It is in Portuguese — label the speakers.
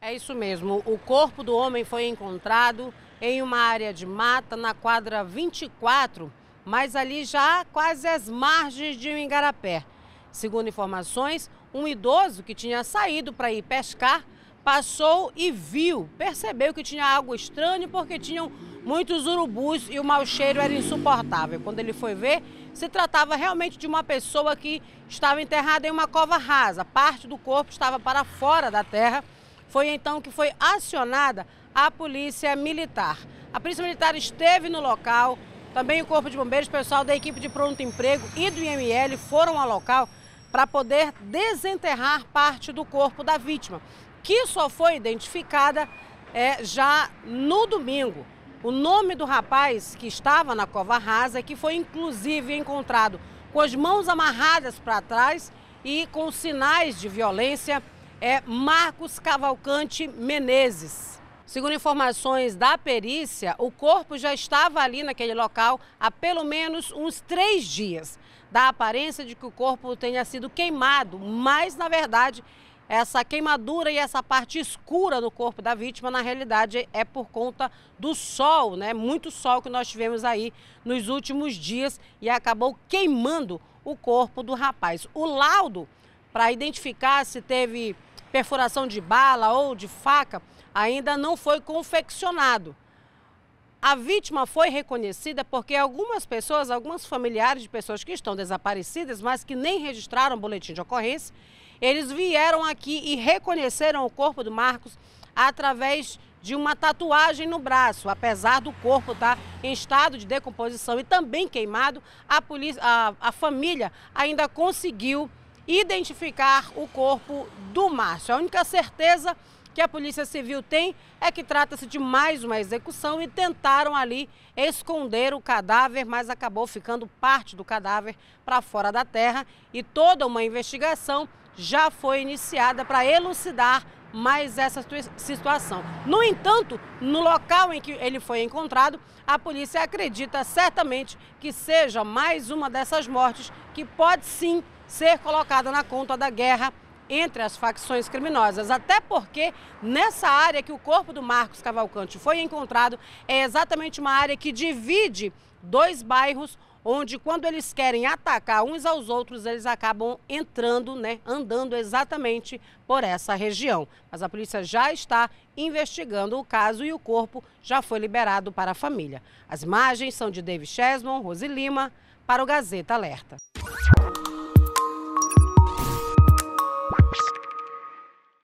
Speaker 1: É isso mesmo. O corpo do homem foi encontrado em uma área de mata na quadra 24, mas ali já quase às margens de um igarapé. Segundo informações, um idoso que tinha saído para ir pescar passou e viu, percebeu que tinha algo estranho porque tinham muitos urubus e o mau cheiro era insuportável. Quando ele foi ver, se tratava realmente de uma pessoa que estava enterrada em uma cova rasa. Parte do corpo estava para fora da terra foi então que foi acionada a Polícia Militar. A Polícia Militar esteve no local, também o Corpo de Bombeiros, pessoal da equipe de pronto emprego e do IML foram ao local para poder desenterrar parte do corpo da vítima, que só foi identificada é, já no domingo. O nome do rapaz que estava na cova rasa, que foi inclusive encontrado com as mãos amarradas para trás e com sinais de violência é Marcos Cavalcante Menezes. Segundo informações da perícia, o corpo já estava ali naquele local há pelo menos uns três dias. Da aparência de que o corpo tenha sido queimado, mas na verdade essa queimadura e essa parte escura do corpo da vítima, na realidade, é por conta do sol, né? Muito sol que nós tivemos aí nos últimos dias e acabou queimando o corpo do rapaz. O laudo para identificar se teve perfuração de bala ou de faca, ainda não foi confeccionado. A vítima foi reconhecida porque algumas pessoas, alguns familiares de pessoas que estão desaparecidas, mas que nem registraram o boletim de ocorrência, eles vieram aqui e reconheceram o corpo do Marcos através de uma tatuagem no braço. Apesar do corpo estar tá em estado de decomposição e também queimado, a, polícia, a, a família ainda conseguiu identificar o corpo do Márcio. A única certeza que a Polícia Civil tem é que trata-se de mais uma execução e tentaram ali esconder o cadáver, mas acabou ficando parte do cadáver para fora da terra e toda uma investigação já foi iniciada para elucidar mais essa situação. No entanto, no local em que ele foi encontrado, a polícia acredita certamente que seja mais uma dessas mortes que pode sim ser colocada na conta da guerra entre as facções criminosas. Até porque nessa área que o corpo do Marcos Cavalcante foi encontrado é exatamente uma área que divide dois bairros onde quando eles querem atacar uns aos outros, eles acabam entrando, né, andando exatamente por essa região. Mas a polícia já está investigando o caso e o corpo já foi liberado para a família. As imagens são de David Chesmon, Rose Lima, para o Gazeta Alerta.